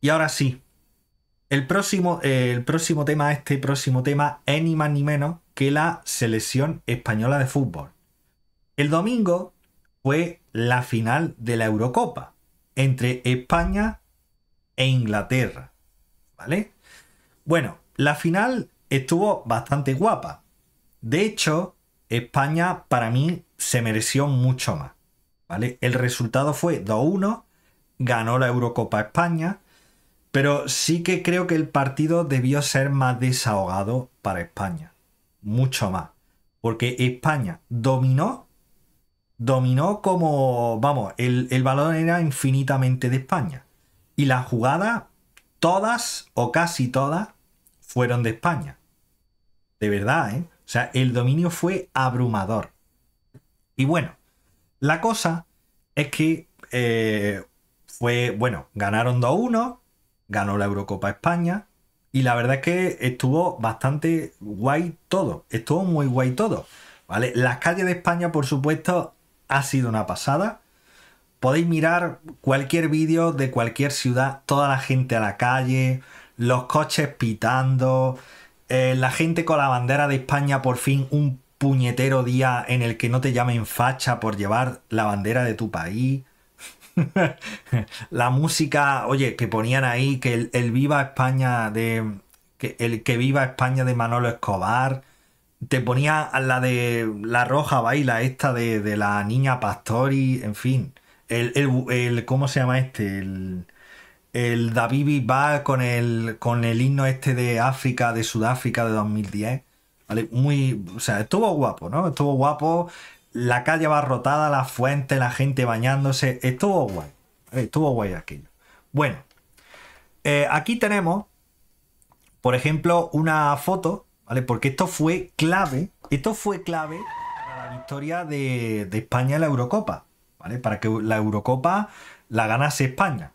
Y ahora sí, el próximo, eh, el próximo tema, este próximo tema, es ni más ni menos que la selección española de fútbol. El domingo fue la final de la Eurocopa entre España e Inglaterra. ¿Vale? Bueno, la final estuvo bastante guapa. De hecho, España para mí se mereció mucho más. ¿Vale? El resultado fue 2-1, ganó la Eurocopa España pero sí que creo que el partido debió ser más desahogado para España. Mucho más. Porque España dominó. Dominó como. Vamos, el, balón era infinitamente de España. Y las jugadas, todas o casi todas, fueron de España. De verdad, ¿eh? O sea, el dominio fue abrumador. Y bueno, la cosa es que eh, fue, bueno, ganaron 2-1, ganó la Eurocopa España y la verdad es que estuvo bastante guay todo, estuvo muy guay todo, ¿vale? Las calles de España, por supuesto, ha sido una pasada. Podéis mirar cualquier vídeo de cualquier ciudad, toda la gente a la calle, los coches pitando, eh, la gente con la bandera de España por fin un puñetero día en el que no te llamen facha por llevar la bandera de tu país. la música, oye, que ponían ahí, que el, Viva España de. Que el que viva España de Manolo Escobar. Te ponía la de La Roja Baila, esta de, la niña Pastori, en fin. El, ¿Cómo se llama este? El, el David con el, con el himno este de África, de Sudáfrica de 2010. ¿Vale? Muy, o sea, estuvo guapo, ¿no? Estuvo guapo la calle abarrotada, la fuente, la gente bañándose. Estuvo guay. Eh, estuvo guay aquello. Bueno, eh, aquí tenemos, por ejemplo, una foto, ¿vale? Porque esto fue clave. Esto fue clave para la victoria de, de España en la Eurocopa, ¿vale? Para que la Eurocopa la ganase España.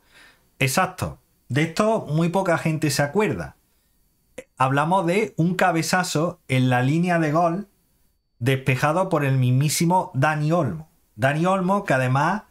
Exacto. De esto muy poca gente se acuerda. Hablamos de un cabezazo en la línea de gol despejado por el mismísimo Dani Olmo. Dani Olmo, que además,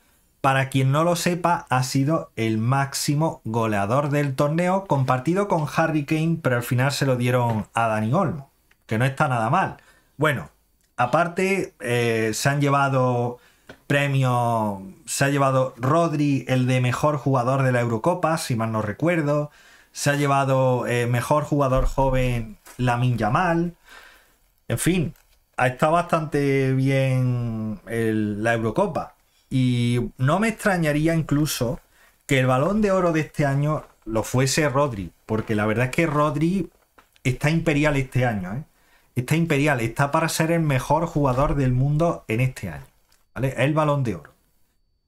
para quien no lo sepa, ha sido el máximo goleador del torneo, compartido con Harry Kane, pero al final se lo dieron a Dani Olmo, que no está nada mal. Bueno, aparte, eh, se han llevado premio, se ha llevado Rodri, el de mejor jugador de la Eurocopa, si mal no recuerdo. Se ha llevado eh, mejor jugador joven Lamin Yamal. En fin, está bastante bien la Eurocopa. Y no me extrañaría incluso que el balón de oro de este año lo fuese Rodri, porque la verdad es que Rodri está imperial este año, ¿eh? Está imperial, está para ser el mejor jugador del mundo en este año. ¿Vale? El balón de oro.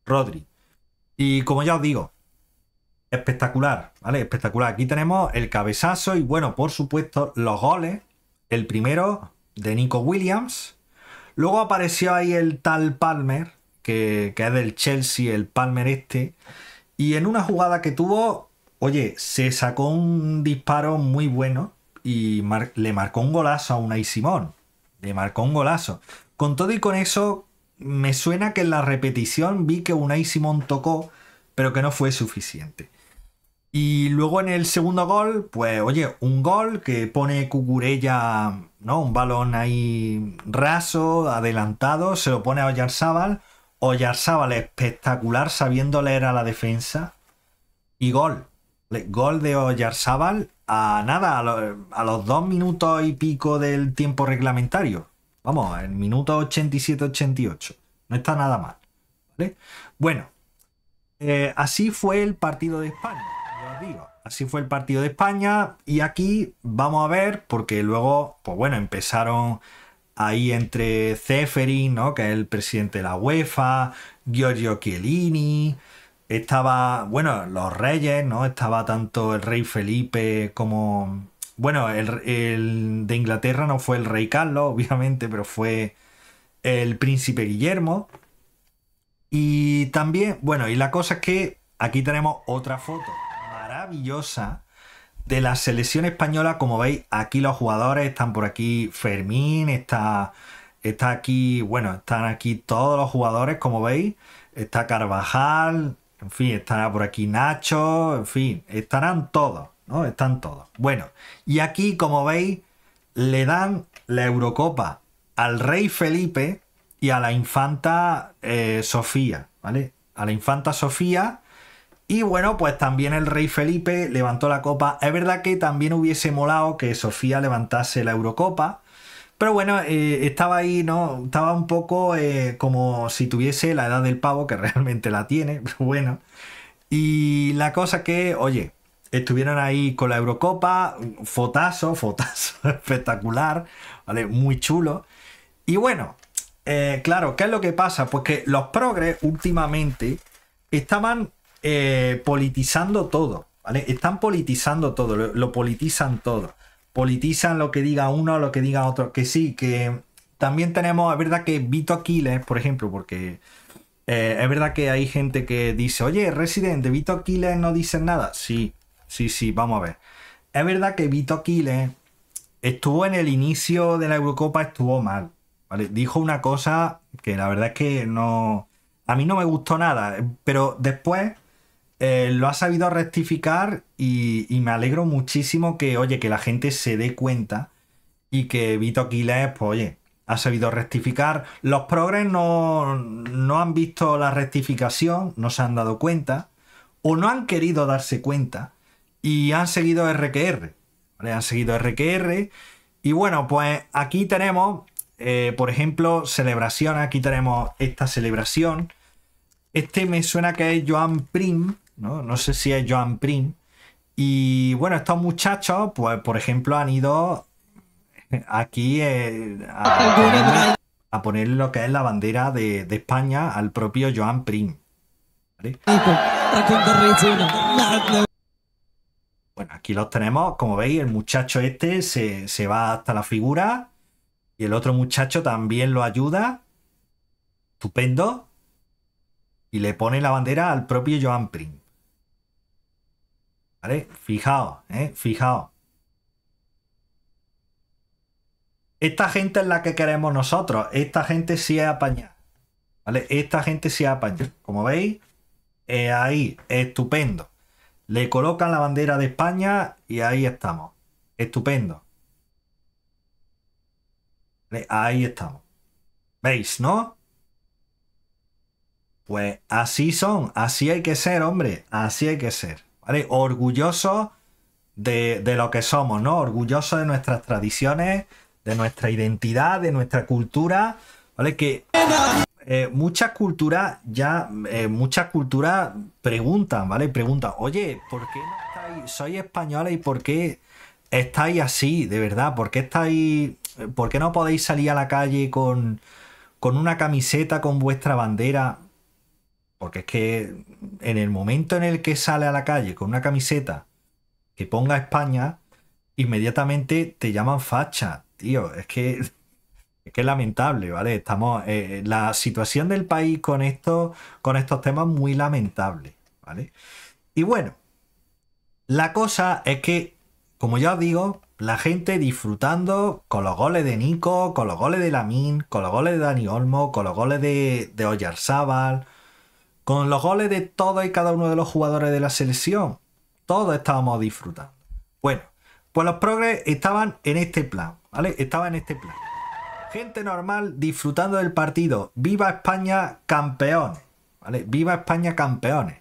Rodri. Y como ya os digo, espectacular, ¿vale? Espectacular. Aquí tenemos el cabezazo y bueno, por supuesto, los goles. El primero, de Nico Williams. Luego apareció ahí el tal Palmer, que, es del Chelsea, el Palmer este. Y en una jugada que tuvo, oye, se sacó un disparo muy bueno y le marcó un golazo a Unai Simón. Le marcó un golazo. Con todo y con eso, me suena que en la repetición vi que Unai Simón tocó, pero que no fue suficiente. Y luego en el segundo gol, pues oye, un gol que pone Cucurella un balón ahí raso, adelantado, se lo pone a Oyarzábal. Oyarzábal espectacular sabiendo leer a la defensa. Y gol. Gol de Oyarzábal a nada, a, los dos minutos y pico del tiempo reglamentario. Vamos, el minuto 87-88. No está nada mal. Bueno, eh, así fue el partido de España, digo. Así fue el partido de España y aquí vamos a ver, porque luego, pues bueno, empezaron ahí entre Zeferin, ¿no? que es el presidente de la UEFA, Giorgio Chiellini, estaba, bueno, los reyes, ¿no? Estaba tanto el rey Felipe como... Bueno, el de Inglaterra no fue el rey Carlos, obviamente, pero fue el príncipe Guillermo. Y también, bueno, y la cosa es que aquí tenemos otra foto de la selección española. Como veis, aquí los jugadores están por aquí. Fermín está, está aquí, bueno, están aquí todos los jugadores, como veis. Está Carvajal, en fin, estará por aquí Nacho, en fin, estarán todos, ¿no? Están todos. Bueno, y aquí, como veis, le dan la Eurocopa al rey Felipe y a la infanta eh, Sofía, ¿vale? A la infanta Sofía y bueno, pues también el rey Felipe levantó la copa. Es verdad que también hubiese molado que Sofía levantase la Eurocopa. Pero bueno, eh, estaba ahí, ¿no? Estaba un poco eh, como si tuviese la edad del pavo, que realmente la tiene, pero bueno. Y la cosa que, oye, estuvieron ahí con la Eurocopa, fotazo, fotazo espectacular, ¿vale? Muy chulo. Y bueno, eh, claro, ¿qué es lo que pasa? Pues que los progres últimamente estaban eh, politizando todo, ¿vale? Están politizando todo, lo, politizan todo. Politizan lo que diga uno, lo que diga otro. Que sí, que también tenemos, es verdad que Vito Aquiles, por ejemplo, porque eh, es verdad que hay gente que dice, oye, Residente Vito Aquiles no dice nada. Sí, sí, sí, vamos a ver. Es verdad que Vito Aquiles estuvo en el inicio de la Eurocopa, estuvo mal. Dijo una cosa que la verdad es que no. A mí no me gustó nada, pero después eh, lo ha sabido rectificar y, me alegro muchísimo que, oye, que la gente se dé cuenta y que Vito Aquiles, pues, oye, ha sabido rectificar. Los progres no, han visto la rectificación, no se han dado cuenta o no han querido darse cuenta y han seguido RQR. le Han seguido RQR. Y bueno, pues aquí tenemos, eh, por ejemplo, celebración. Aquí tenemos esta celebración. Este me suena que es Joan Prim, ¿no? No sé si es Joan Prim. Y bueno, estos muchachos, pues por ejemplo, han ido aquí eh, a, poner lo que es la bandera de, España al propio Joan Prim. Bueno, aquí los tenemos. Como veis, el muchacho este se, se va hasta la figura. Y el otro muchacho también lo ayuda. Estupendo. Y le pone la bandera al propio Joan Prim. ¿Vale? Fijaos, ¿eh? Fijaos. Esta gente es la que queremos nosotros. Esta gente sí es apañada. ¿Vale? Esta gente sí es apañada. Como veis, ahí, estupendo. Le colocan la bandera de España y ahí estamos. Estupendo. Ahí estamos. ¿Veis, no? Pues así son, así hay que ser, hombre, así hay que ser. ¿vale? Orgullosos de, lo que somos, ¿no? Orgullosos de nuestras tradiciones, de nuestra identidad, de nuestra cultura, ¿vale? Que eh, muchas culturas ya, eh, muchas culturas preguntan, ¿vale? Preguntan, oye, ¿por qué no estáis, sois españoles y por qué estáis así, de verdad? ¿Por qué estáis, por qué no podéis salir a la calle con, con una camiseta, con vuestra bandera? Porque es que en el momento en el que sale a la calle con una camiseta que ponga España, inmediatamente te llaman facha, tío. Es que es lamentable, ¿vale? Estamos. Eh, eh, la situación del país con esto, con estos temas muy lamentable, ¿vale? Y bueno, la cosa es que, como ya os digo, la gente disfrutando con los goles de Nico, con los goles de Lamín, con los goles de Dani Olmo, con los goles de, de con los goles de todos y cada uno de los jugadores de la selección. Todos estábamos disfrutando. Bueno, pues los progres estaban en este plan, ¿vale? Estaban en este plan. Gente normal disfrutando del partido. Viva España campeones, Viva España campeones.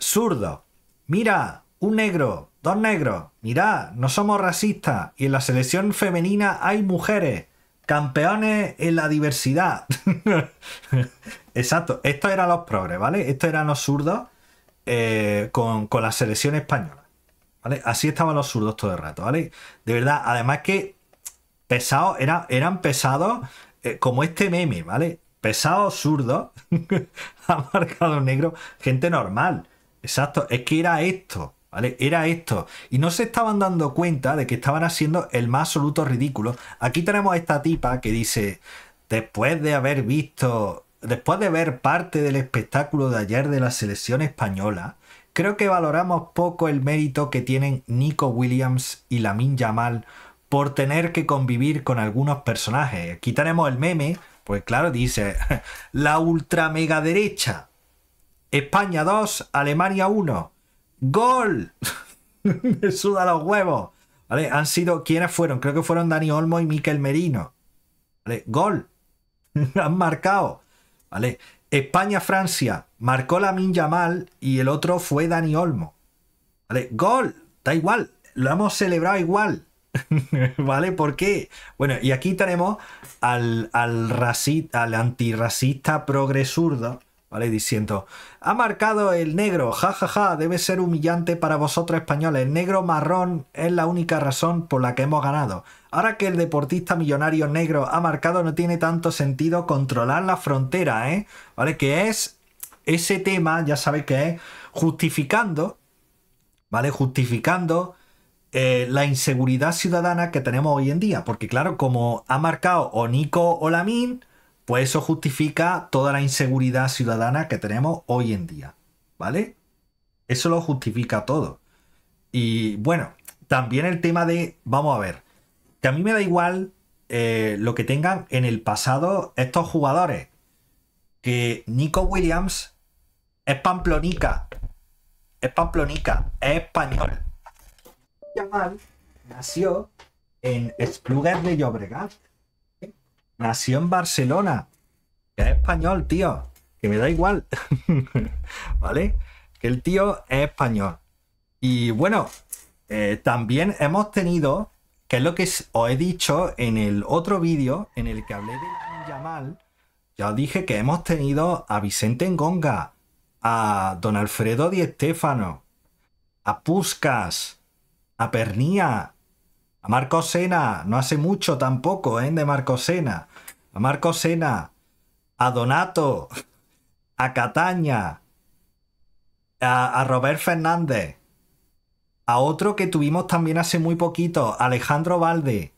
Zurdo, mira, un negro, dos negros, Mira, no somos racistas y en la selección femenina hay mujeres, campeones en la diversidad. Exacto, estos eran los progres, ¿vale? Estos eran los zurdos eh, con, la selección española, ¿vale? Así estaban los zurdos todo el rato, ¿vale? De verdad, además que pesados, era, eran pesados eh, como este meme, ¿vale? Pesados zurdos, marcado negro, gente normal, exacto, es que era esto, ¿Vale? Era esto. Y no se estaban dando cuenta de que estaban haciendo el más absoluto ridículo. Aquí tenemos a esta tipa que dice, después de haber visto Después de ver parte del espectáculo de ayer de la selección española, creo que valoramos poco el mérito que tienen Nico Williams y Lamin Yamal por tener que convivir con algunos personajes. Aquí tenemos el meme, pues claro, dice la ultra mega derecha. España 2, Alemania 1. ¡Gol! Me suda los huevos. ¿Vale? Han sido. ¿Quiénes fueron? Creo que fueron Dani Olmo y Miquel Merino. ¡Gol! Han marcado españa España-Francia, marcó la minya mal y el otro fue Dani Olmo. Gol, da igual, lo hemos celebrado igual. ¿Vale? ¿Por qué? Bueno, y aquí tenemos al, antirracista progresurdo, ¿vale? Diciendo, ha marcado el negro, jajaja, ja, ja, debe ser humillante para vosotros españoles. El negro marrón es la única razón por la que hemos ganado. Ahora que el deportista millonario negro ha marcado, no tiene tanto sentido controlar la frontera, ¿eh? ¿Vale? Que es ese tema, ya sabéis que es justificando, ¿vale? Justificando eh, la inseguridad ciudadana que tenemos hoy en día. Porque claro, como ha marcado o Nico o Lamín, pues eso justifica toda la inseguridad ciudadana que tenemos hoy en día, ¿vale? Eso lo justifica todo. Y bueno, también el tema de, vamos a ver, que a mí me da igual eh, lo que tengan en el pasado estos jugadores. Que Nico Williams es pamplonica. Es pamplonica, es español. nació en Esplugues de Llobregat. ¿eh? Nació en Barcelona. es español, tío. Que me da igual. ¿Vale? Que el tío es español. Y bueno, eh, también hemos tenido que es lo que os he dicho en el otro vídeo en el que hablé de Yamal. Ya os dije que hemos tenido a Vicente Engonga, a Don Alfredo Di Estefano, a Puscas, a Pernía, a Marco Sena, no hace mucho tampoco, ¿eh? De Marco Sena, a Marco Sena, a Donato, a Cataña, a, a Robert Fernández, a otro que tuvimos también hace muy poquito, Alejandro Valde,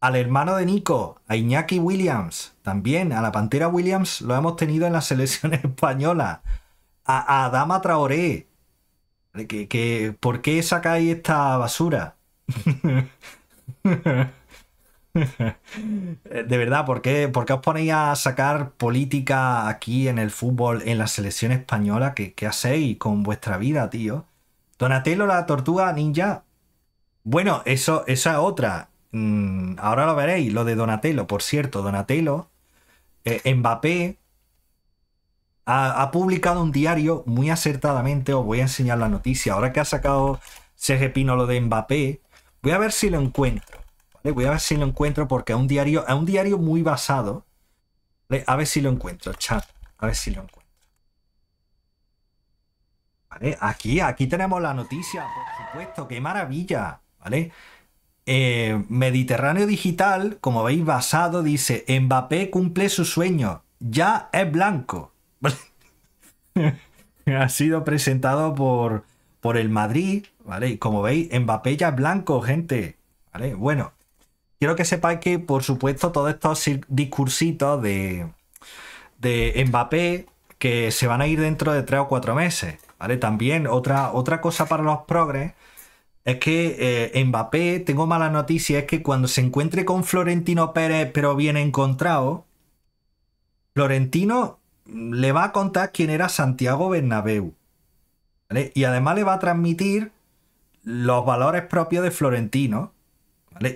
al hermano de Nico, a Iñaki Williams, también a la Pantera Williams lo hemos tenido en la selección española, a, Adama Traoré. ¿Por qué sacáis esta basura? De verdad, ¿por qué, os ponéis a sacar política aquí en el fútbol, en la selección española? ¿Qué, qué hacéis con vuestra vida, tío? Donatello, la tortuga ninja. Bueno, eso, esa otra. Mm, ahora lo veréis, lo de Donatello. Por cierto, Donatello, eh, Mbappé, ha, publicado un diario muy acertadamente. Os voy a enseñar la noticia. Ahora que ha sacado Sergio Pino lo de Mbappé, voy a ver si lo encuentro. Voy a ver si lo encuentro porque es un diario, a un diario muy basado. A ver si lo encuentro, chat. A ver si lo encuentro. Aquí, aquí tenemos la noticia, por supuesto, qué maravilla, ¿vale? Eh, Mediterráneo Digital, como veis basado, dice, Mbappé cumple su sueño, ya es blanco. ha sido presentado por, por el Madrid, ¿vale? Y como veis, Mbappé ya es blanco, gente, ¿vale? Bueno, quiero que sepáis que, por supuesto, todos estos discursitos de, de Mbappé que se van a ir dentro de tres o cuatro meses, también otra, otra cosa para los progres es que eh, Mbappé, tengo mala noticia, es que cuando se encuentre con Florentino Pérez, pero viene encontrado, Florentino le va a contar quién era Santiago Bernabéu. Y además le va a transmitir los valores propios de Florentino.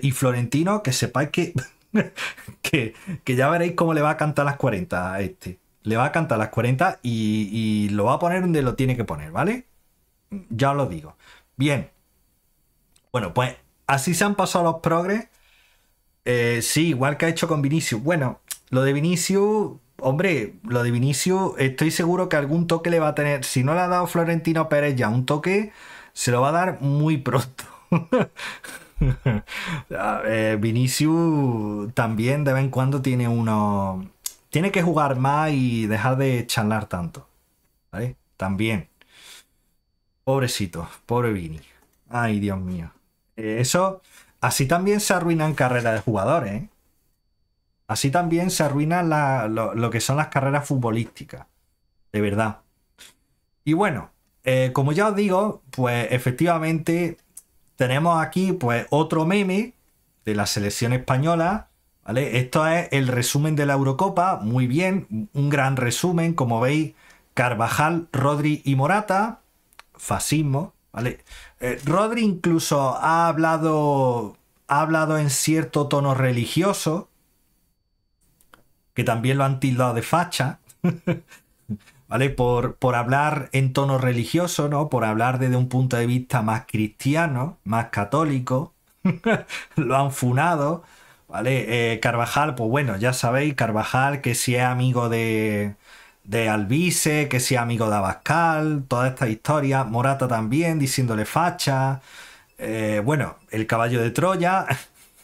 Y Florentino, que sepáis que, que ya veréis cómo le va a cantar las 40 a este le va a cantar las 40 y, lo va a poner donde lo tiene que poner, ¿vale? Ya os lo digo. Bien. Bueno, pues así se han pasado los progres. Eh, sí, igual que ha hecho con Vinicius. Bueno, lo de Vinicius, hombre, lo de Vinicius, estoy seguro que algún toque le va a tener. Si no le ha dado Florentino Pérez ya un toque, se lo va a dar muy pronto. Vinicius también de vez en cuando tiene unos tiene que jugar más y dejar de charlar tanto. También. Pobrecito, pobre Vini. Ay, Dios mío. Eh, eso, así también se arruinan carreras de jugadores. ¿eh? Así también se arruinan la, lo, que son las carreras futbolísticas. De verdad. Y bueno, eh, como ya os digo, pues efectivamente tenemos aquí pues otro meme de la selección española esto es el resumen de la Eurocopa, muy bien, un gran resumen, como veis, Carvajal, Rodri y Morata, fascismo, ¿vale? Eh, Rodri incluso ha hablado, ha hablado en cierto tono religioso, que también lo han tildado de facha, ¿vale? Por, hablar en tono religioso, ¿no? Por hablar desde un punto de vista más cristiano, más católico, lo han funado, ¿Vale? Eh, Carvajal, pues bueno, ya sabéis, Carvajal, que si es amigo de, de Albice, que si es amigo de Abascal, toda esta historia. Morata también, diciéndole facha. Eh, bueno, el caballo de Troya.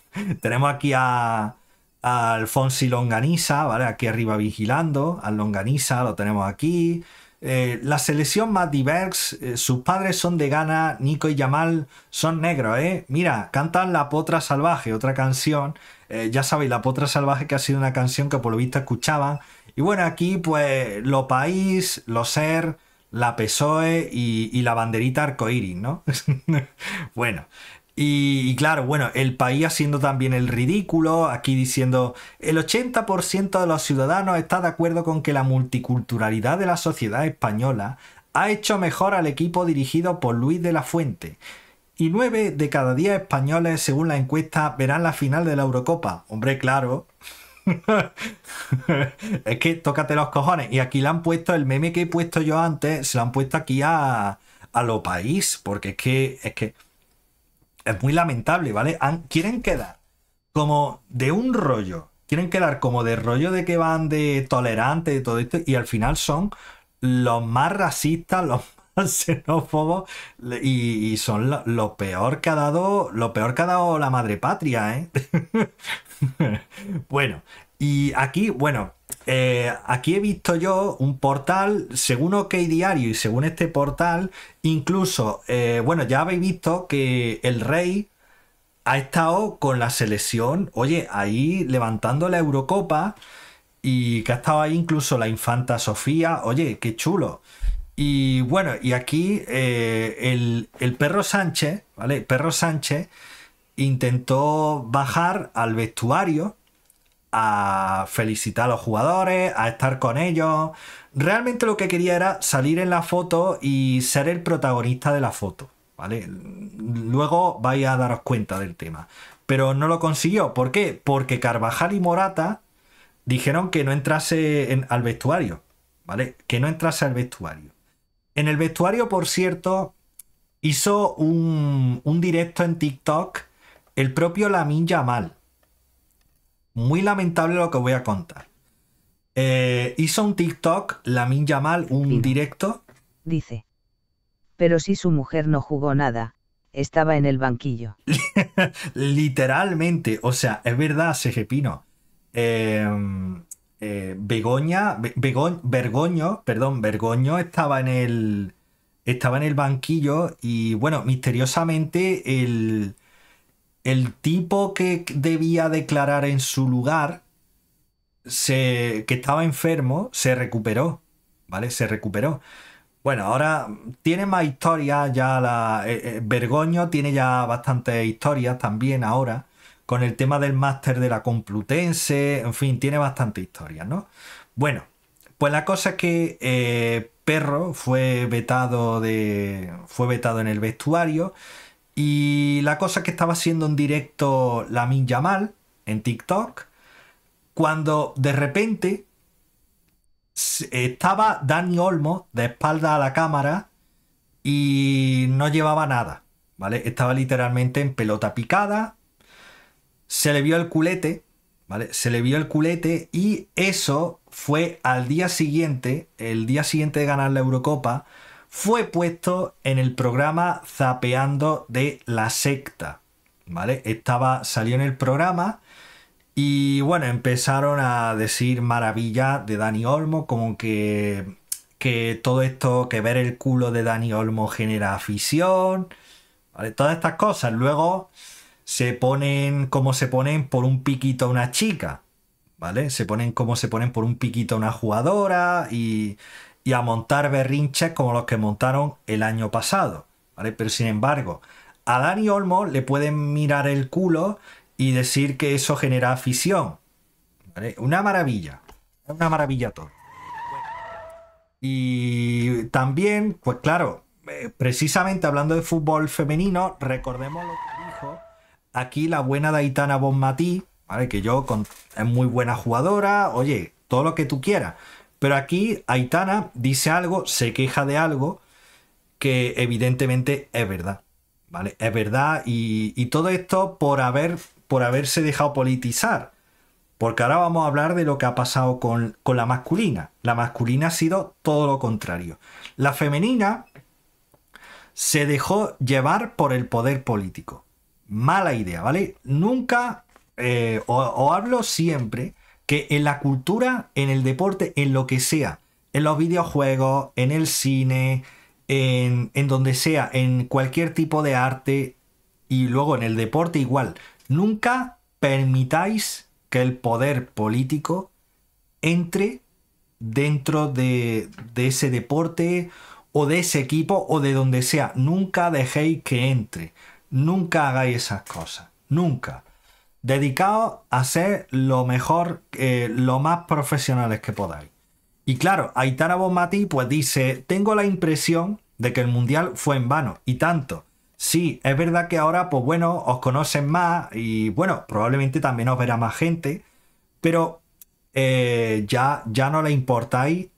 Tenemos aquí a, Alfonso y Longaniza, ¿vale? Aquí arriba vigilando. Al Longaniza lo tenemos aquí. Eh, la selección más diversa, eh, sus padres son de Ghana, Nico y Yamal son negros, ¿eh? Mira, cantan La Potra Salvaje, otra canción. Eh, ya sabéis, La Potra Salvaje que ha sido una canción que por lo visto escuchaban. Y bueno, aquí pues lo país, lo ser, la PSOE y, y la banderita arcoíris, ¿no? bueno, y, claro, bueno, el país haciendo también el ridículo, aquí diciendo el 80% de los ciudadanos está de acuerdo con que la multiculturalidad de la sociedad española ha hecho mejor al equipo dirigido por Luis de la Fuente. Y 9 de cada 10 españoles, según la encuesta, verán la final de la Eurocopa. Hombre, claro. es que tócate los cojones. Y aquí le han puesto el meme que he puesto yo antes, se lo han puesto aquí a, a lo país, porque que, es que es muy lamentable, ¿vale? quieren quedar como de un rollo, quieren quedar como de rollo de que van de tolerante, de todo esto, y al final son los más racistas, los más xenófobos, y, son lo, peor que ha dado, lo peor que ha dado la madre patria, ¿eh? bueno, y aquí, bueno, eh, aquí he visto yo un portal, según OK Diario y según este portal, incluso, eh, bueno, ya habéis visto que el rey ha estado con la selección, oye, ahí levantando la Eurocopa y que ha estado ahí incluso la infanta Sofía, oye, qué chulo. Y bueno, y aquí eh, el, el, perro Sánchez, ¿vale? perro Sánchez intentó bajar al vestuario a felicitar a los jugadores, a estar con ellos. Realmente lo que quería era salir en la foto y ser el protagonista de la foto. ¿Vale? Luego vais a daros cuenta del tema. Pero no lo consiguió. ¿Por qué? Porque Carvajal y Morata dijeron que no entrase al vestuario. ¿Vale? Que no entrase al vestuario. En el vestuario, por cierto, hizo un, un directo en TikTok el propio Lamin Yamal muy lamentable lo que voy a contar. Eh, hizo un TikTok, la Lamin mal, un directo. Dice. Pero si su mujer no jugó nada, estaba en el banquillo. Literalmente, o sea, es verdad, Segepino. Em, eh, Begoña, Vergoño, perdón, Bergoño estaba en el estaba en el banquillo y bueno, misteriosamente el, el tipo que debía declarar en su lugar, se, que estaba enfermo, se recuperó, ¿vale? Se recuperó. Bueno, ahora tiene más historias, ya la... Eh, eh, tiene ya bastantes historias también ahora, con el tema del máster de la Complutense, en fin, tiene bastante historias, ¿no? Bueno, pues la cosa es que eh, Perro fue vetado, de, fue vetado en el vestuario, y la cosa que estaba haciendo en directo la Min Yamal en TikTok, cuando de repente estaba Dani Olmo de espalda a la cámara y no llevaba nada, ¿vale? Estaba literalmente en pelota picada, se le vio el culete, ¿vale? Se le vio el culete y eso fue al día siguiente, el día siguiente de ganar la Eurocopa, fue puesto en el programa Zapeando de la secta. ¿Vale? Estaba, salió en el programa y bueno, empezaron a decir maravilla de Dani Olmo, como que, todo esto, que ver el culo de Dani Olmo genera afición, ¿vale? Todas estas cosas. Luego se ponen como se ponen por un piquito a una chica, ¿vale? Se ponen como se ponen por un piquito a una jugadora y y a montar berrinches como los que montaron el año pasado. Pero sin embargo, a Dani Olmo le pueden mirar el culo y decir que eso genera afición. Una maravilla. Una maravilla todo. Y también, pues claro, eh, precisamente hablando de fútbol femenino, recordemos lo que dijo aquí la buena Daitana Bonmatí, ¿vale? que yo con, es muy buena jugadora, oye, todo lo que tú quieras. Pero aquí Aitana dice algo, se queja de algo que evidentemente es verdad. ¿Vale? Es verdad y, todo esto por, haber, por haberse dejado politizar. Porque ahora vamos a hablar de lo que ha pasado con, la masculina. La masculina ha sido todo lo contrario. La femenina se dejó llevar por el poder político. Mala idea, ¿vale? Nunca, eh, o, o hablo siempre, que en la cultura, en el deporte, en lo que sea, en los videojuegos, en el cine, en, donde sea, en cualquier tipo de arte y luego en el deporte igual, nunca permitáis que el poder político entre dentro de, de, ese deporte o de ese equipo o de donde sea. Nunca dejéis que entre. Nunca hagáis esas cosas. Nunca dedicaos a ser lo mejor, eh, lo más profesionales que podáis. Y claro, Aitana Mati, pues dice, tengo la impresión de que el Mundial fue en vano, y tanto. Sí, es verdad que ahora, pues bueno, os conocen más y bueno, probablemente también os verá más gente, pero eh, ya, ya no le importáis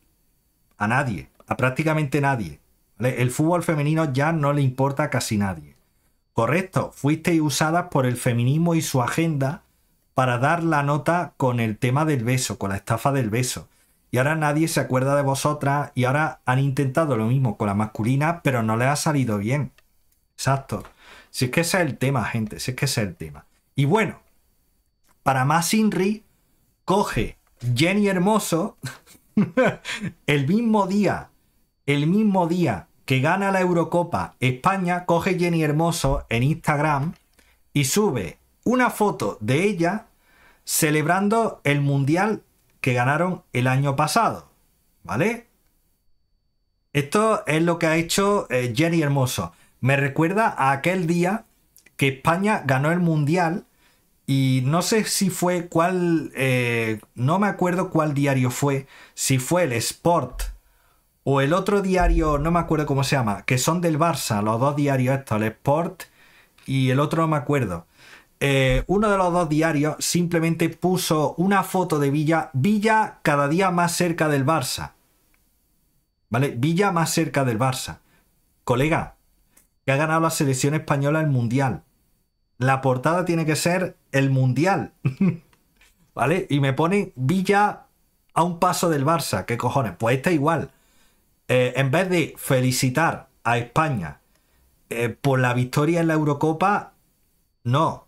a nadie, a prácticamente nadie. El fútbol femenino ya no le importa a casi nadie. Correcto, fuisteis usadas por el feminismo y su agenda para dar la nota con el tema del beso, con la estafa del beso. Y ahora nadie se acuerda de vosotras y ahora han intentado lo mismo con la masculina, pero no le ha salido bien. Exacto. Si es que ese es el tema, gente, si es que ese es el tema. Y bueno, para más Inri, coge Jenny Hermoso el mismo día, el mismo día que gana la Eurocopa España, coge Jenny Hermoso en Instagram y sube una foto de ella celebrando el Mundial que ganaron el año pasado. ¿Vale? Esto es lo que ha hecho eh, Jenny Hermoso. Me recuerda a aquel día que España ganó el Mundial y no sé si fue cuál, eh, no me acuerdo cuál diario fue, si fue el Sport o el otro diario, no me acuerdo cómo se llama, que son del Barça, los dos diarios estos, el Sport y el otro no me acuerdo. Eh, uno de los dos diarios simplemente puso una foto de Villa, Villa cada día más cerca del Barça. ¿Vale? Villa más cerca del Barça. Colega, que ha ganado la selección española el Mundial. La portada tiene que ser el Mundial. ¿Vale? Y me pone Villa a un paso del Barça. ¿Qué cojones? Pues está igual. Eh, en vez de felicitar a España eh, por la victoria en la Eurocopa, no.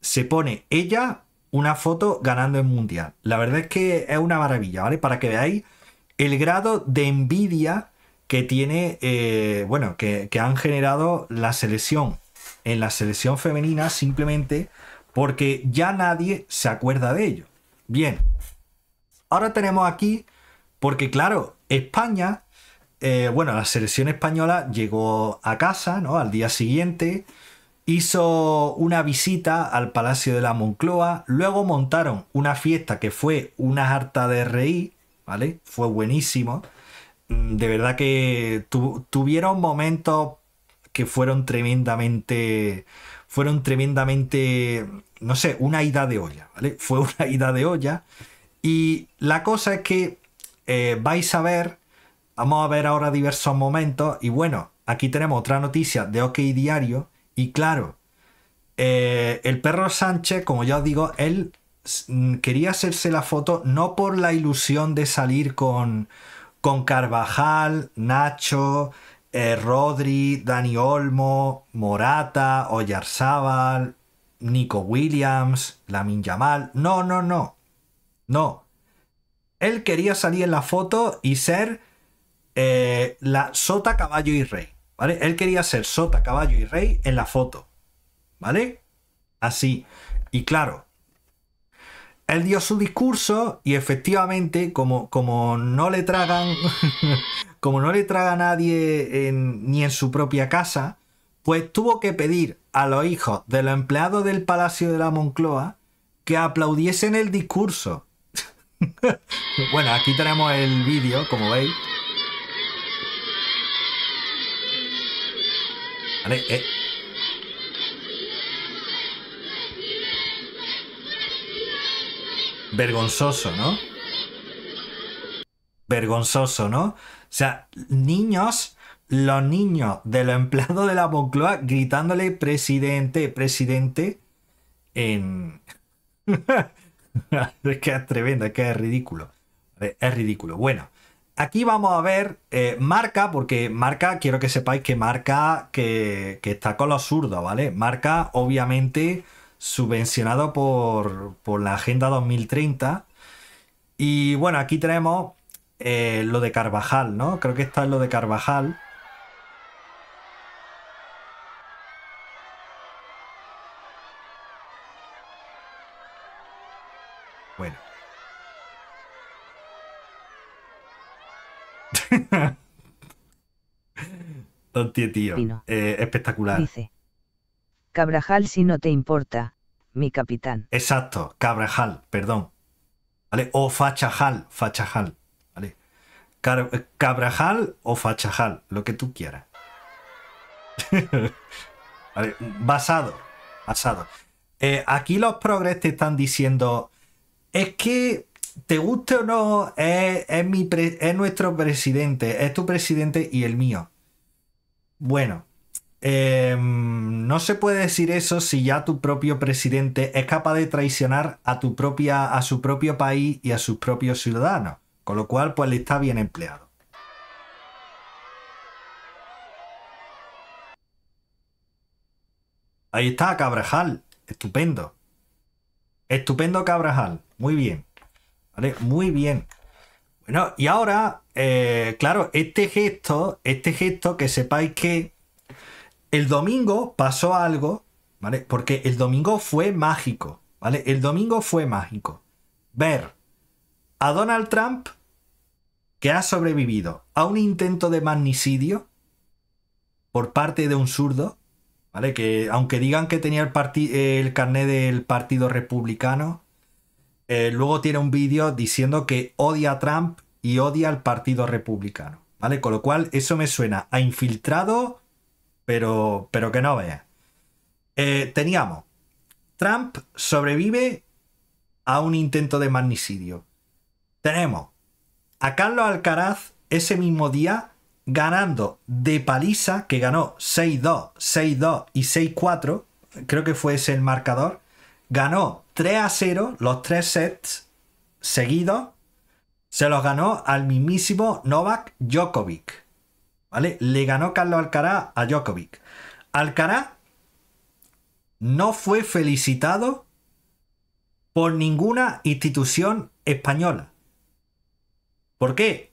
Se pone ella una foto ganando el Mundial. La verdad es que es una maravilla, ¿vale? Para que veáis el grado de envidia que tiene, eh, bueno, que, han generado la selección en la selección femenina simplemente porque ya nadie se acuerda de ello. Bien, ahora tenemos aquí, porque claro, España eh, bueno, la selección española llegó a casa, ¿no? Al día siguiente, hizo una visita al Palacio de la Moncloa, luego montaron una fiesta que fue una harta de reír, ¿vale? Fue buenísimo. Mm, de verdad que tuvieron momentos que fueron tremendamente, fueron tremendamente, no sé, una ida de olla, ¿vale? Fue una ida de olla. Y la cosa es que eh, vais a ver Vamos a ver ahora diversos momentos y bueno, aquí tenemos otra noticia de OK Diario y claro, eh, el perro Sánchez, como ya os digo, él mm, quería hacerse la foto no por la ilusión de salir con, Carvajal, Nacho, eh, Rodri, Dani Olmo, Morata, Oyarzábal, Nico Williams, Lamin Yamal. No, no, no. No. Él quería salir en la foto y ser eh, la sota, caballo y rey. ¿Vale? Él quería ser sota, caballo y rey en la foto. ¿Vale? Así. Y claro, él dio su discurso y efectivamente, como, como no le tragan, como no le traga a nadie ni en su propia casa, pues tuvo que pedir a los hijos de los empleados del Palacio de la Moncloa que aplaudiesen el discurso. bueno, aquí tenemos el vídeo, como veis. Eh. vergonzoso ¿no? Vergonzoso, ¿no? O sea, niños, los niños de los empleados de la Moncloa gritándole presidente, presidente en... es que es tremendo, es que es ridículo. Es ridículo. Bueno, Aquí vamos a ver eh, marca, porque marca, quiero que sepáis que marca que, está con los zurdos, ¿vale? Marca, obviamente, subvencionado por, la Agenda 2030. Y bueno, aquí tenemos eh, lo de Carvajal, ¿no? Creo que está en lo de Carvajal. tío. Eh, espectacular. Cabrajal, si no te importa, mi capitán. Exacto, Cabrajal, perdón. ¿Vale? O Fachajal, Fachajal. Cabrajal eh, o Fachajal, lo que tú quieras. Basado, basado. Eh, aquí los progres te están diciendo, es que te guste o no, es, mi es nuestro presidente, es tu presidente y el mío. Bueno, em, no se puede decir eso si ya tu propio presidente es capaz de traicionar a, tu propia, a su propio país y a sus propios ciudadanos, con lo cual pues le está bien empleado. Ahí está, Cabrajal. Estupendo. Estupendo Cabrajal. Muy bien. Muy bien. Bueno, y ahora eh, claro, este gesto, este gesto, que sepáis que el domingo pasó algo, ¿vale? Porque el domingo fue mágico, ¿vale? El domingo fue mágico. Ver a Donald Trump que ha sobrevivido a un intento de magnicidio por parte de un zurdo, ¿vale? Que aunque digan que tenía el, carné carnet del Partido Republicano, eh, luego tiene un vídeo diciendo que odia a Trump y odia al Partido Republicano. ¿Vale? Con lo cual, eso me suena a infiltrado, pero, pero que no vea. Eh, teníamos, Trump sobrevive a un intento de magnicidio. Tenemos a Carlos Alcaraz ese mismo día ganando de paliza, que ganó 6-2, 6-2 y 6-4, creo que fue ese el marcador, ganó 3 a 0 los tres sets seguidos se los ganó al mismísimo Novak Djokovic. ¿Vale? Le ganó Carlos Alcaraz a Djokovic. Alcaraz no fue felicitado por ninguna institución española. ¿Por qué?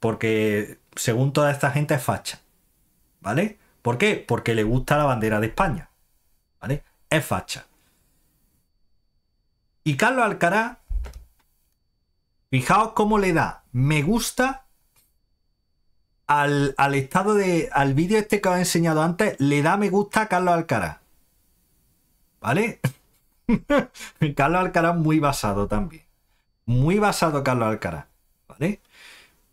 Porque según toda esta gente es facha. ¿Vale? ¿Por qué? Porque le gusta la bandera de España. ¿Vale? Es facha. Y Carlos Alcaraz Fijaos cómo le da me gusta al, estado de. al vídeo este que os he enseñado antes, le da me gusta a Carlos Alcaraz. ¿Vale? Carlos Alcaraz muy basado también. Muy basado Carlos Alcaraz. ¿Vale?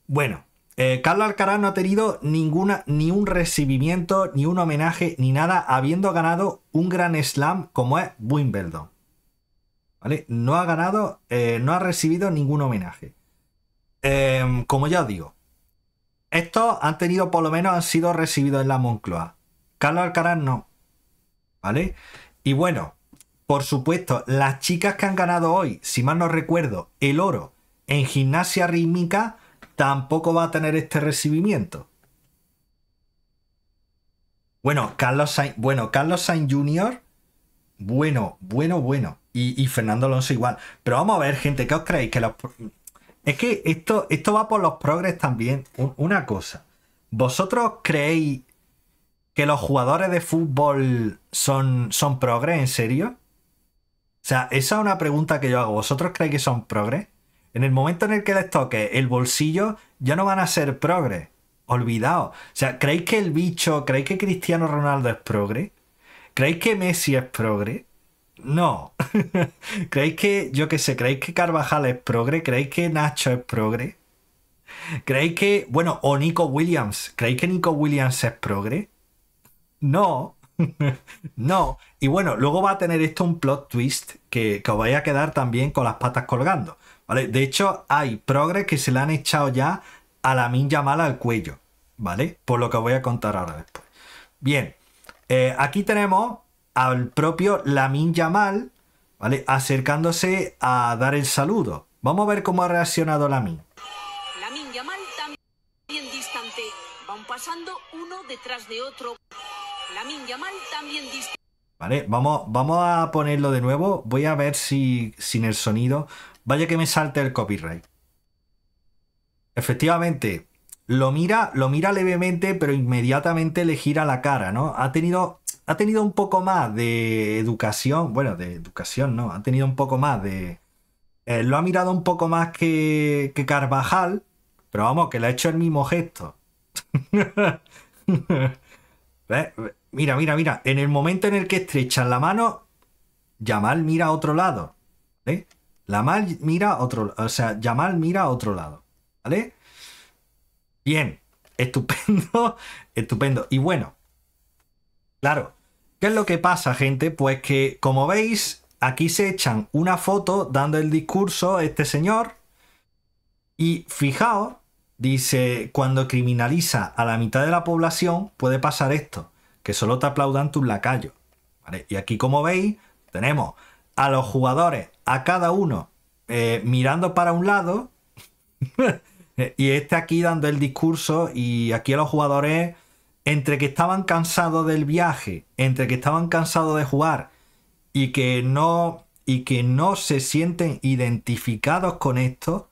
Bueno, eh, Carlos Alcaraz no ha tenido ninguna, ni un recibimiento, ni un homenaje, ni nada, habiendo ganado un gran slam como es Wimbledon. No ha ganado, eh, no ha recibido ningún homenaje. Em, como ya os digo, estos han tenido, por lo menos, han sido recibidos en la Moncloa. Carlos Alcaraz no, ¿vale? Y bueno, por supuesto, las chicas que han ganado hoy, si mal no recuerdo, el oro en gimnasia rítmica, tampoco va a tener este recibimiento. Bueno, Carlos bueno, Carlos Sainz Jr., bueno, bueno, bueno. Y, Fernando Alonso igual. Pero vamos a ver, gente, ¿qué os creéis? Que los... Es que esto, esto va por los progres también. Una cosa. ¿Vosotros creéis que los jugadores de fútbol son, son progres, en serio? O sea, esa es una pregunta que yo hago. ¿Vosotros creéis que son progres? En el momento en el que les toque el bolsillo, ya no van a ser progres. Olvidaos. O sea, ¿creéis que el bicho, creéis que Cristiano Ronaldo es progre? ¿Creéis que Messi es progres? No. ¿Creéis que, yo qué sé, creéis que Carvajal es progre? ¿Creéis que Nacho es progre? ¿Creéis que, bueno, o Nico Williams? ¿Creéis que Nico Williams es progre? No. no. Y bueno, luego va a tener esto un plot twist que, que os vais a quedar también con las patas colgando. ¿Vale? De hecho, hay progres que se le han echado ya a la Minja Mala al cuello. ¿Vale? Por lo que voy a contar ahora después. Bien. Eh, aquí tenemos al propio Lamin Yamal, ¿vale? Acercándose a dar el saludo. Vamos a ver cómo ha reaccionado Lamin. Lamin Yamal también distante. Van pasando uno detrás de otro. Lamin Yamal también distante. Vale, vamos, vamos a ponerlo de nuevo. Voy a ver si sin el sonido. Vaya que me salte el copyright. Efectivamente, lo mira, lo mira levemente, pero inmediatamente le gira la cara, ¿no? Ha tenido ha tenido un poco más de educación, bueno, de educación no, ha tenido un poco más de... Eh, lo ha mirado un poco más que, Carvajal, pero vamos, que le ha hecho el mismo gesto. Mira, mira, mira, en el momento en el que estrechan la mano, Yamal mira a otro lado, ¿vale? mal mira a otro, o sea, Yamal mira a otro lado, ¿vale? Bien, estupendo, estupendo. Y bueno, claro, ¿Qué es lo que pasa, gente? Pues que, como veis, aquí se echan una foto dando el discurso a este señor. Y fijaos, dice, cuando criminaliza a la mitad de la población puede pasar esto, que solo te aplaudan tus lacayos. Y aquí, como veis, tenemos a los jugadores, a cada uno, eh, mirando para un lado. y este aquí dando el discurso y aquí a los jugadores entre que estaban cansados del viaje, entre que estaban cansados de jugar y que no y que no se sienten identificados con esto,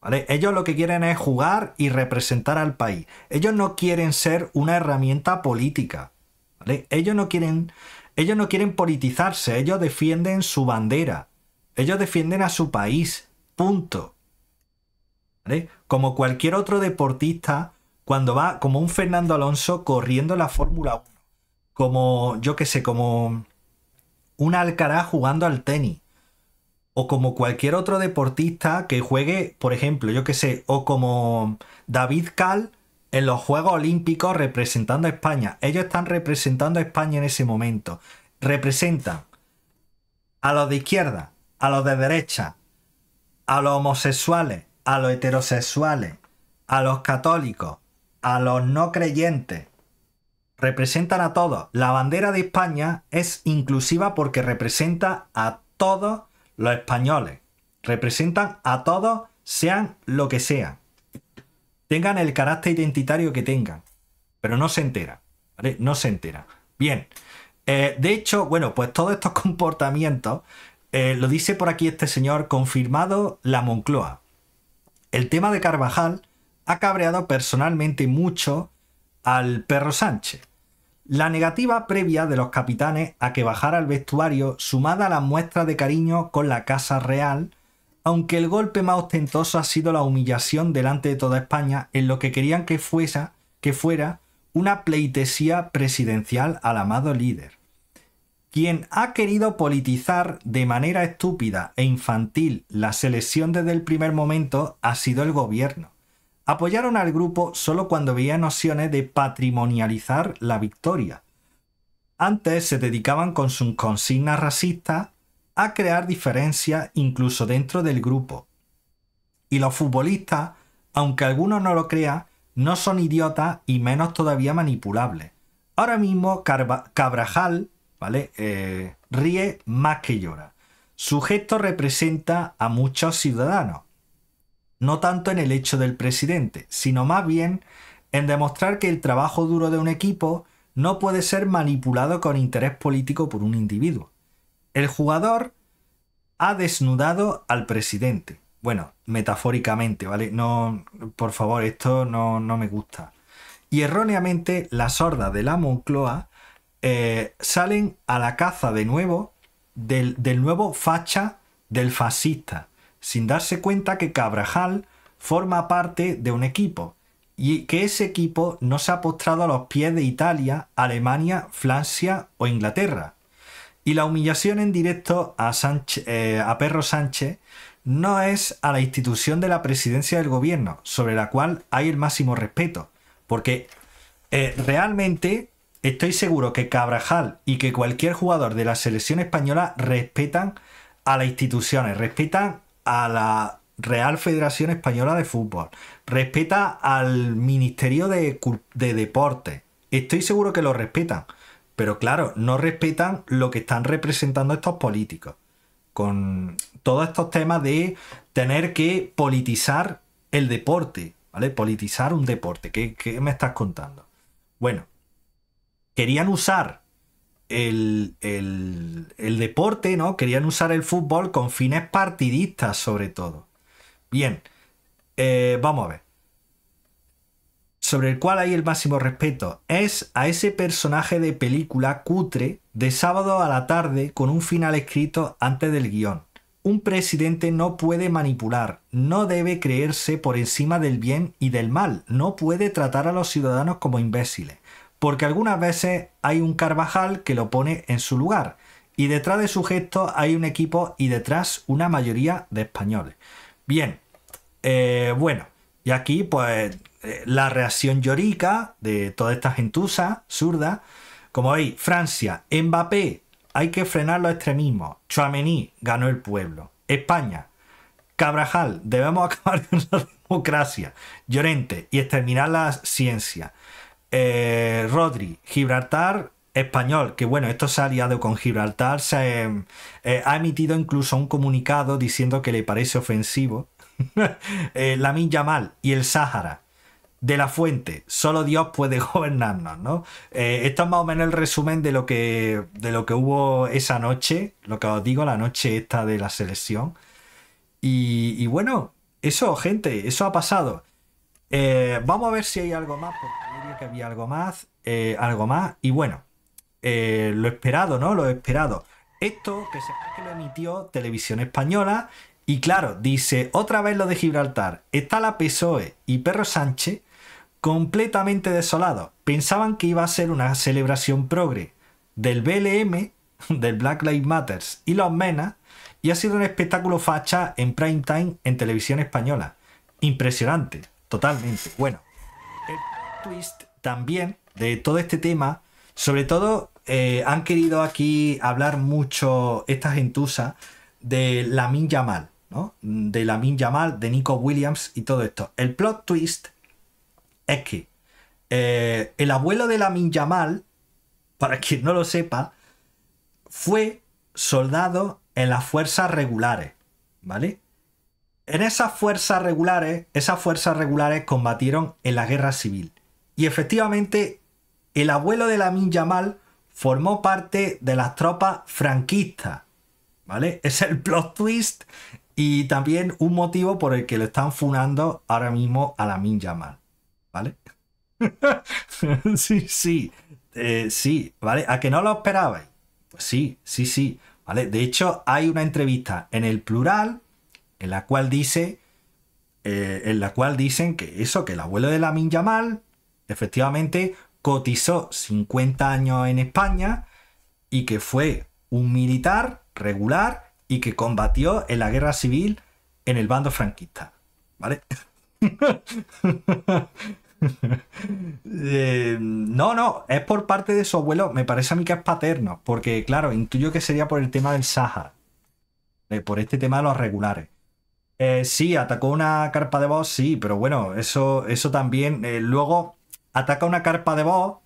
¿vale? Ellos lo que quieren es jugar y representar al país. Ellos no quieren ser una herramienta política, ¿vale? Ellos no quieren ellos no quieren politizarse, ellos defienden su bandera, ellos defienden a su país, punto. ¿Vale? Como cualquier otro deportista, cuando va como un Fernando Alonso corriendo la Fórmula 1, como yo que sé, como un Alcaraz jugando al tenis, o como cualquier otro deportista que juegue, por ejemplo, yo que sé, o como David Cal en los Juegos Olímpicos representando a España. Ellos están representando a España en ese momento. Representan a los de izquierda, a los de derecha, a los homosexuales, a los heterosexuales, a los católicos, a los no creyentes. Representan a todos. La bandera de España es inclusiva porque representa a todos los españoles. Representan a todos, sean lo que sean. Tengan el carácter identitario que tengan. Pero no se entera. No se entera. Bien. Eh, de hecho, bueno, pues todos estos comportamientos, eh, lo dice por aquí este señor, confirmado la Moncloa. El tema de Carvajal ha cabreado personalmente mucho al perro Sánchez. La negativa previa de los capitanes a que bajara al vestuario, sumada a la muestra de cariño con la Casa Real, aunque el golpe más ostentoso ha sido la humillación delante de toda España en lo que querían que, fuese, que fuera una pleitesía presidencial al amado líder. Quien ha querido politizar de manera estúpida e infantil la selección desde el primer momento ha sido el gobierno apoyaron al grupo solo cuando veían nociones de patrimonializar la victoria. Antes se dedicaban con sus consignas racistas a crear diferencias incluso dentro del grupo. Y los futbolistas, aunque algunos no lo crean, no son idiotas y menos todavía manipulables. Ahora mismo Cabrajal eh, ríe más que llora. Su gesto representa a muchos ciudadanos, no tanto en el hecho del presidente, sino más bien en demostrar que el trabajo duro de un equipo no puede ser manipulado con interés político por un individuo. El jugador ha desnudado al presidente. Bueno, metafóricamente, ¿vale? No, por favor, esto no, me gusta. Y erróneamente, las hordas de la Moncloa eh, salen a la caza de nuevo del, del nuevo facha del fascista sin darse cuenta que Cabrajal forma parte de un equipo y que ese equipo no se ha postrado a los pies de Italia, Alemania, Francia o Inglaterra. Y la humillación en directo a, eh, Perro Sánchez no es a la institución de la presidencia del gobierno, sobre la cual hay el máximo respeto, porque eh, realmente estoy seguro que Cabrajal y que cualquier jugador de la selección española respetan a las instituciones, respetan a la Real Federación Española de Fútbol, respeta al Ministerio de, Deportes Deporte. Estoy seguro que lo respetan, pero claro, no respetan lo que están representando estos políticos. Con todos estos temas de tener que politizar el deporte, ¿vale? Politizar un deporte. ¿Qué, qué me estás contando? Bueno, querían usar el, deporte, ¿no? Querían usar el fútbol con fines partidistas sobre todo. Bien, eh, vamos a ver. Sobre el cual hay el máximo respeto. Es a ese personaje de película cutre de sábado a la tarde con un final escrito antes del guión. Un presidente no puede manipular, no debe creerse por encima del bien y del mal, no puede tratar a los ciudadanos como imbéciles porque algunas veces hay un Carvajal que lo pone en su lugar y detrás de su gesto hay un equipo y detrás una mayoría de españoles. Bien, eh, bueno, y aquí pues eh, la reacción llorica de toda esta gentuza zurda. Como veis, Francia, Mbappé, hay que frenar los extremismos. Chouameni ganó el pueblo. España, Cabrajal, debemos acabar con la democracia. Llorente, y exterminar la ciencia. Eh, Rodri, Gibraltar, español, que bueno, esto se ha aliado con Gibraltar, se eh, ha emitido incluso un comunicado diciendo que le parece ofensivo. la la mal y el Sáhara. De la fuente, solo Dios puede gobernarnos, ¿no? Eh, esto es más o menos el resumen de lo, que, de lo que hubo esa noche, lo que os digo, la noche esta de la selección. Y, bueno, eso, gente, eso ha pasado. vamos a ver si hay algo más que había algo más, eh, algo más, y bueno, eh, lo esperado, ¿no? Lo esperado. Esto que se que lo emitió Televisión Española, y claro, dice otra vez lo de Gibraltar. Está la PSOE y Perro Sánchez completamente desolados. Pensaban que iba a ser una celebración progre del BLM, del Black Lives Matter y los Mena y ha sido un espectáculo facha en prime time en televisión española. Impresionante, totalmente. Bueno, twist también de todo este tema, sobre todo eh, han querido aquí hablar mucho esta gentuza de Min Yamal, ¿no? De Min Yamal, de Nico Williams y todo esto. El plot twist es que eh, el abuelo de la Min Yamal, para quien no lo sepa, fue soldado en las fuerzas regulares, ¿vale? En esas fuerzas regulares, esas fuerzas regulares combatieron en la guerra civil. Y efectivamente, el abuelo de Lamin Yamal formó parte de las tropas franquistas. ¿Vale? Es el plot twist y también un motivo por el que lo están funando ahora mismo a Lamin Yamal. ¿Vale? sí, sí. Eh, sí, ¿vale? ¿A que no lo esperabais? Pues sí, sí, sí. ¿Vale? De hecho, hay una entrevista en el plural en la cual dice. Eh, en la cual dicen que eso, que el abuelo de la Yamal efectivamente cotizó 50 años en España y que fue un militar regular y que combatió en la guerra civil en el bando franquista. ¿Vale? Eh, no, no, es por parte de su abuelo, me parece a mí que es paterno, porque claro, intuyo que sería por el tema del Sahara, por este tema de los regulares. Eh, sí, atacó una carpa de voz sí, pero bueno, eso, eso también. Eh, luego, ataca una carpa de voz.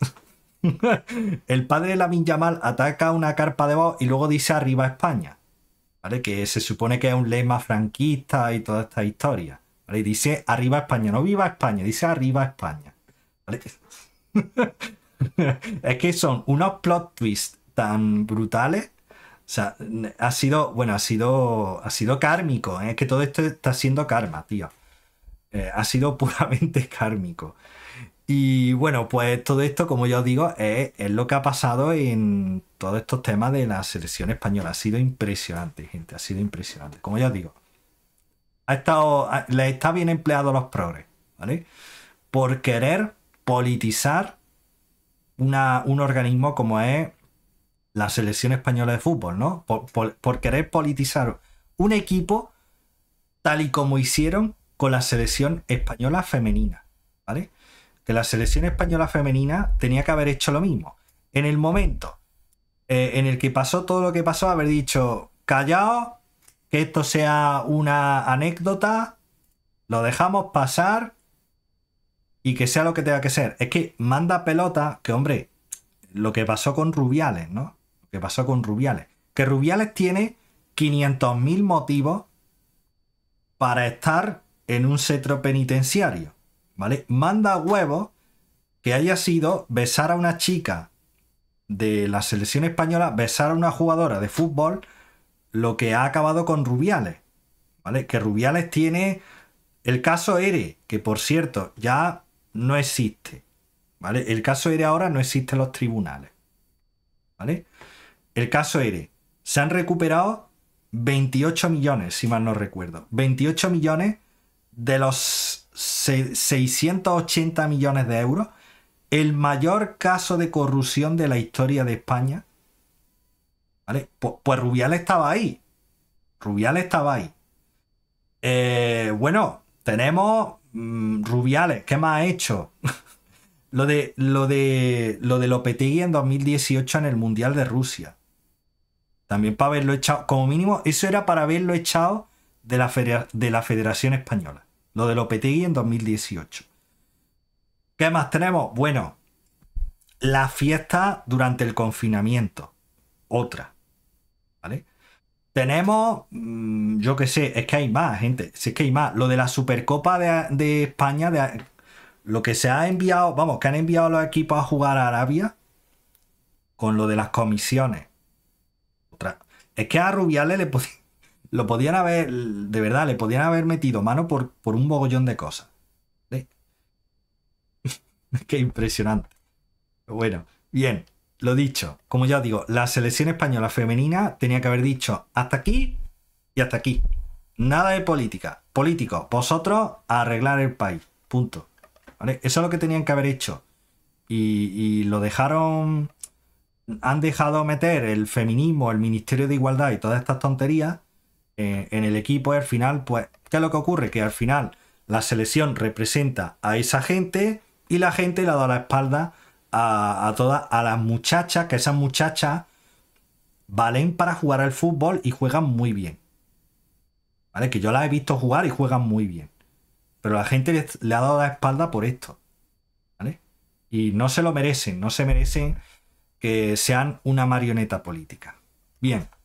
el padre de la Minyamal ataca una carpa de voz y luego dice arriba España. ¿Vale? Que se supone que es un lema franquista y toda esta historia. ¿Vale? Y dice arriba España, no viva España, dice arriba España. es que son unos plot twists tan brutales. O sea, ha sido, bueno, ha sido, ha sido kármico. ¿eh? Es que todo esto está siendo karma, tío. Eh, ha sido puramente kármico. Y bueno, pues todo esto, como yo digo, es, lo que ha pasado en todos estos temas de la selección española. Ha sido impresionante, gente, ha sido impresionante. Como ya digo, ha estado, le está bien empleado los progres, ¿vale? Por querer politizar una, un organismo como es la selección española de fútbol, ¿no? por querer politizar un equipo tal y como hicieron con la selección española femenina, ¿vale? que la selección española femenina tenía que haber hecho lo mismo. En el momento eh, en el que pasó todo lo que pasó, haber dicho, callado, que esto sea una anécdota, lo dejamos pasar y que sea lo que tenga que ser. Es que manda pelota, que hombre, lo que pasó con Rubiales, ¿no? Lo que pasó con Rubiales. Que Rubiales tiene 500.000 motivos para estar en un cetro penitenciario. ¿vale? Manda huevos que haya sido besar a una chica de la selección española, besar a una jugadora de fútbol, lo que ha acabado con Rubiales, ¿vale? Que Rubiales tiene el caso Ere, que por cierto ya no existe, ¿vale? El caso Ere ahora no existe en los tribunales, ¿vale? El caso Ere, se han recuperado 28 millones, si mal no recuerdo, 28 millones de los 680 millones de euros, el mayor caso de corrupción de la historia de España. ¿Vale? Pues, Rubial estaba ahí. Rubial estaba ahí. Eh, bueno, tenemos mm, Rubiales. ¿Qué más ha hecho? lo de lo de lo de Lopetegui en 2018 en el Mundial de Rusia. También para haberlo echado, como mínimo, eso era para haberlo echado de la, de la Federación Española. Lo de Lopetegui en 2018. ¿Qué más tenemos? Bueno, la fiesta durante el confinamiento. Otra. ¿Vale? Tenemos, mm, yo qué sé, es que hay más, gente. Si es que hay más. Lo de la Supercopa de, España, de, lo que se ha enviado, vamos, que han enviado los equipos a jugar a Arabia con lo de las comisiones. Otra. Es que a Rubiales le, lo podían haber, de verdad, le podían haber metido mano por, por un bogollón de cosas. Qué impresionante. Bueno, bien, lo dicho. Como ya digo, la selección española femenina tenía que haber dicho hasta aquí y hasta aquí. Nada de política. político vosotros arreglar el país. Punto. Eso es lo que tenían que haber hecho. y, lo dejaron. Han dejado meter el feminismo, el Ministerio de Igualdad y todas estas tonterías. Eh, en el equipo al final, pues, ¿qué es lo que ocurre? Que al final la selección representa a esa gente y la gente le ha dado la espalda a, todas, a las muchachas, que esas muchachas valen para jugar al fútbol y juegan muy bien. ¿Vale? Que yo las he visto jugar y juegan muy bien. Pero la gente le ha dado la espalda por esto. ¿Vale? Y no se lo merecen, no se merecen que sean una marioneta política. Bien.